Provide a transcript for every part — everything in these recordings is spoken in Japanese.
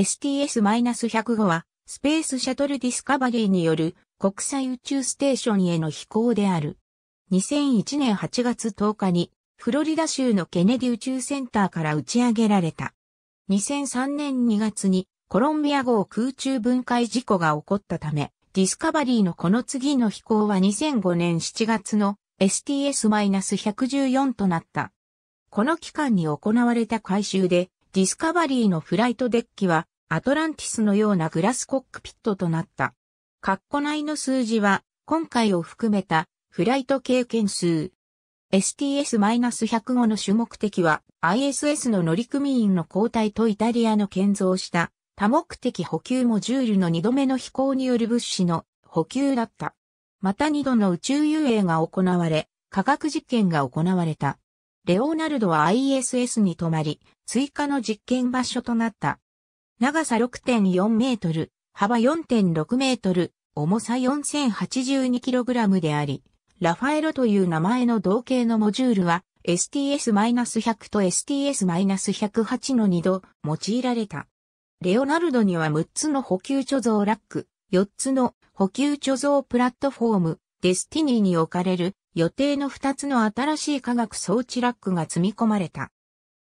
STS-105 は、スペースシャトルディスカバリーによる国際宇宙ステーションへの飛行である。2001年8月10日に、フロリダ州のケネディ宇宙センターから打ち上げられた。2003年2月にコロンビア号空中分解事故が起こったため、ディスカバリーのこの次の飛行は2005年7月の STS-114 となった。この期間に行われた改修で、ディスカバリーのフライトデッキはアトランティスのようなグラスコックピットとなった。カッコ内の数字は、今回を含めた、フライト経験数。STS-105 の主目的は、ISS の乗組員の交代とイタリアの建造した多目的補給モジュールの2度目の飛行による物資の補給だった。また2度の宇宙遊泳が行われ、科学実験が行われた。レオナルドは ISS に泊まり、追加の実験場所となった。長さ6.4メートル、幅4.6メートル、重さ4 0 8 2ラムであり、ラファエロという名前の同型のモジュールは STS-100 と STS-108 の2度用いられた。レオナルドには6つの補給貯蔵ラック、4つの補給貯蔵プラットフォーム、デスティニーに置かれる予定の2つの新しい化学装置ラックが積み込まれた。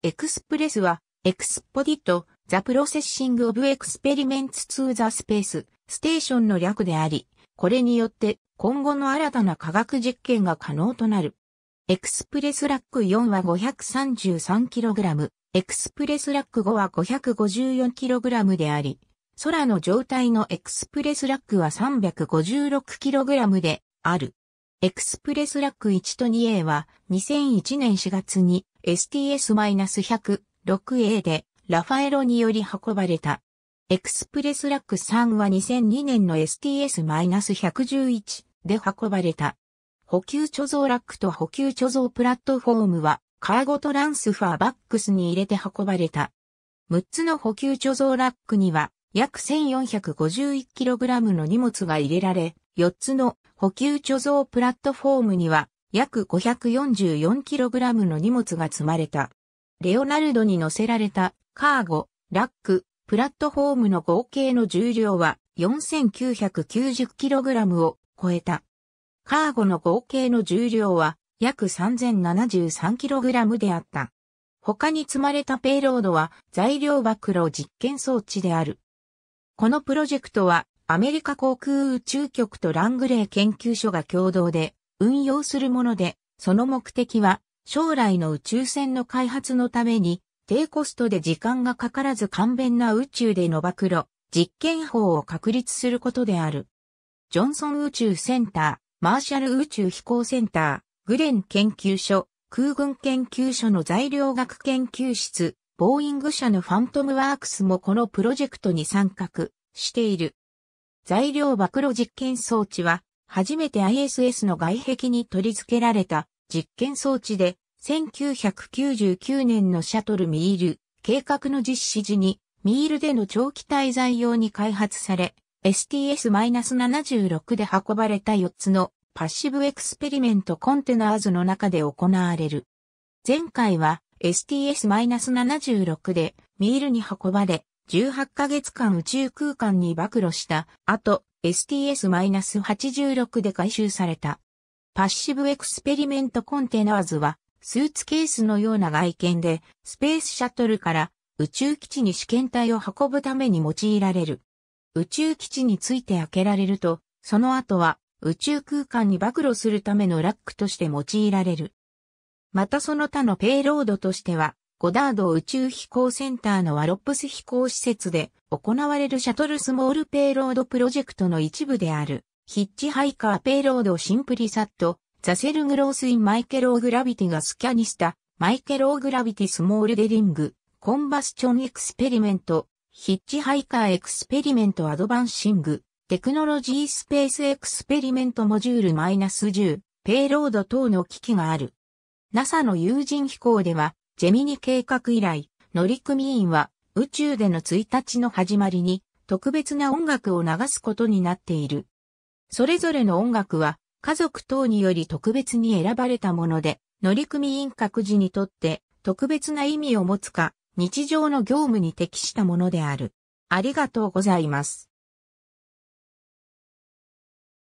エクスプレスはエクスポディト、The Processing of Experiments to the Space Station の略であり、これによって今後の新たな科学実験が可能となる。エクスプレスラック4は 533kg、エクスプレスラック5は 554kg であり、空の状態のエクスプレスラックは 356kg である。エクスプレスラック1と 2A は2001年4月に STS-106A でラファエロにより運ばれた。エクスプレスラック3は2002年の STS-111 で運ばれた。補給貯蔵ラックと補給貯蔵プラットフォームはカーゴトランスファーバックスに入れて運ばれた。6つの補給貯蔵ラックには約 1451kg の荷物が入れられ、4つの補給貯蔵プラットフォームには約 544kg の荷物が積まれた。レオナルドに乗せられたカーゴ、ラック、プラットフォームの合計の重量は 4990kg を超えた。カーゴの合計の重量は約 3073kg であった。他に積まれたペイロードは材料暴露実験装置である。このプロジェクトはアメリカ航空宇宙局とラングレー研究所が共同で運用するもので、その目的は将来の宇宙船の開発のために、低コストで時間がかからず簡便な宇宙での暴露、実験法を確立することである。ジョンソン宇宙センター、マーシャル宇宙飛行センター、グレン研究所、空軍研究所の材料学研究室、ボーイング社のファントムワークスもこのプロジェクトに参画している。材料暴露実験装置は、初めて ISS の外壁に取り付けられた実験装置で1999年のシャトルミール計画の実施時にミールでの長期滞在用に開発され STS-76 で運ばれた4つのパッシブエクスペリメントコンテナーズの中で行われる。前回は STS-76 でミールに運ばれ18ヶ月間宇宙空間に暴露した後 STS-86 で回収された。パッシブエクスペリメントコンテナーズは、スーツケースのような外見で、スペースシャトルから宇宙基地に試験体を運ぶために用いられる。宇宙基地について開けられると、その後は宇宙空間に暴露するためのラックとして用いられる。またその他のペイロードとしては、ゴダード宇宙飛行センターのワロップス飛行施設で行われるシャトルスモールペイロードプロジェクトの一部であるヒッチハイカーペイロードシンプリサット、ザセルグロースインマイケローグラビティがスキャニスタ、マイケローグラビティスモールデリング、コンバスチョンエクスペリメント、ヒッチハイカーエクスペリメントアドバンシング、テクノロジースペースエクスペリメントモジュールマイナス10、ペイロード等の機器がある。NASA の有人飛行では、ジェミニ計画以来、乗組員は宇宙での1日の始まりに特別な音楽を流すことになっている。それぞれの音楽は家族等により特別に選ばれたもので、乗組員各自にとって特別な意味を持つか、日常の業務に適したものである。ありがとうございます。